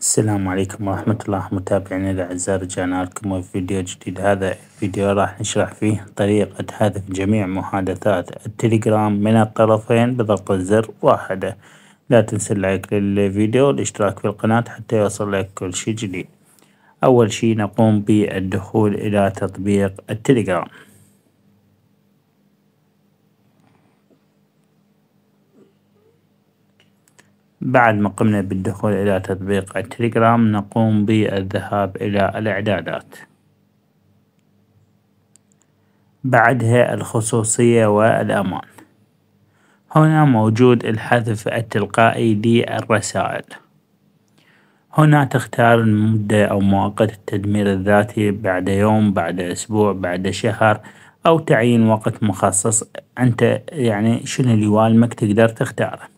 السلام عليكم ورحمة الله متابعينا الأعزاء رجعنا لكم في فيديو جديد هذا الفيديو راح نشرح فيه طريقة حذف جميع محادثات التليجرام من الطرفين بضغط الزر واحدة لا تنسى اللايك للفيديو والاشتراك في القناة حتى يوصل لك كل شيء جديد أول شيء نقوم بالدخول إلى تطبيق التليجرام بعد ما قمنا بالدخول إلى تطبيق التليجرام نقوم بالذهاب إلى الإعدادات بعدها الخصوصية والأمان هنا موجود الحذف التلقائي للرسائل هنا تختار المدة أو مؤقت التدمير الذاتي بعد يوم بعد أسبوع بعد شهر أو تعيين وقت مخصص أنت يعني شنو اللي يوالمك تقدر تختاره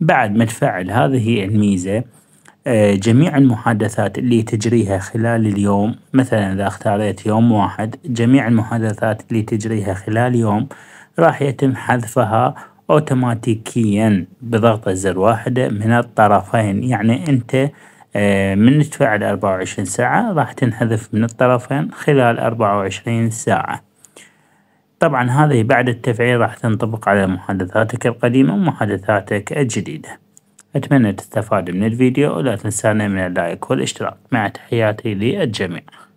بعد ما تفعل هذه الميزة آه، جميع المحادثات اللي تجريها خلال اليوم مثلا إذا اختاريت يوم واحد جميع المحادثات اللي تجريها خلال يوم راح يتم حذفها اوتوماتيكيا بضغطة زر واحدة من الطرفين يعني انت آه، من تفعل 24 ساعة راح تنحذف من الطرفين خلال 24 ساعة. طبعا هذه بعد التفعيل راح تنطبق على محادثاتك القديمة ومحادثاتك الجديدة أتمنى تستفاد من الفيديو ولا تنسانا من اللايك والاشتراك مع تحياتي للجميع